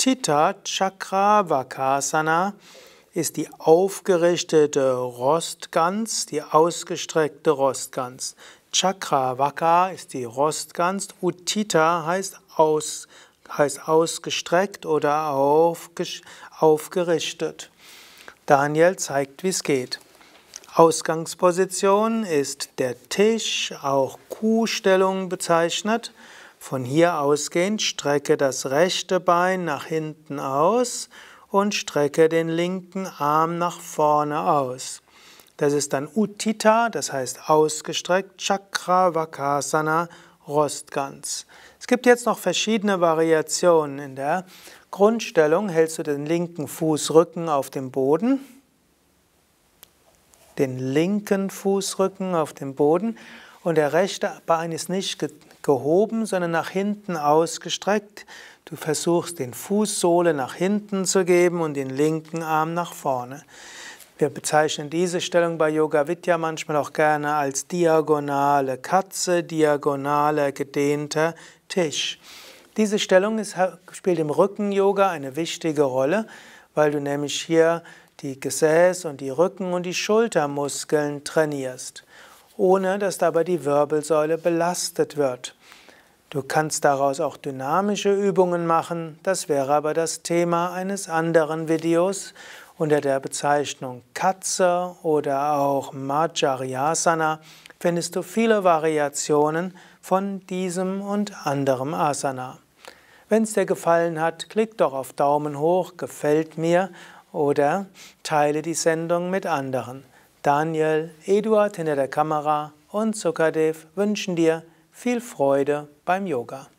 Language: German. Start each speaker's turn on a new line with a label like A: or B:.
A: Titta Chakravakasana ist die aufgerichtete Rostgans, die ausgestreckte Rostgans. Chakravaka ist die Rostgans, Utita heißt, aus, heißt ausgestreckt oder auf, aufgerichtet. Daniel zeigt, wie es geht. Ausgangsposition ist der Tisch, auch Kuhstellung bezeichnet. Von hier ausgehend strecke das rechte Bein nach hinten aus und strecke den linken Arm nach vorne aus. Das ist dann Utita, das heißt ausgestreckt, Chakra Vakasana, Rostgans. Es gibt jetzt noch verschiedene Variationen. In der Grundstellung hältst du den linken Fußrücken auf dem Boden, den linken Fußrücken auf dem Boden und der rechte Bein ist nicht gehoben, sondern nach hinten ausgestreckt. Du versuchst den Fußsohle nach hinten zu geben und den linken Arm nach vorne. Wir bezeichnen diese Stellung bei Yoga Vidya manchmal auch gerne als diagonale Katze, diagonaler gedehnter Tisch. Diese Stellung ist, spielt im Rücken-Yoga eine wichtige Rolle, weil du nämlich hier die Gesäß und die Rücken- und die Schultermuskeln trainierst ohne dass dabei die Wirbelsäule belastet wird. Du kannst daraus auch dynamische Übungen machen, das wäre aber das Thema eines anderen Videos unter der Bezeichnung Katze oder auch Macharyasana findest du viele Variationen von diesem und anderem Asana. Wenn es dir gefallen hat, klick doch auf Daumen hoch, gefällt mir oder teile die Sendung mit anderen. Daniel, Eduard hinter der Kamera und Zuckerdev wünschen dir viel Freude beim Yoga.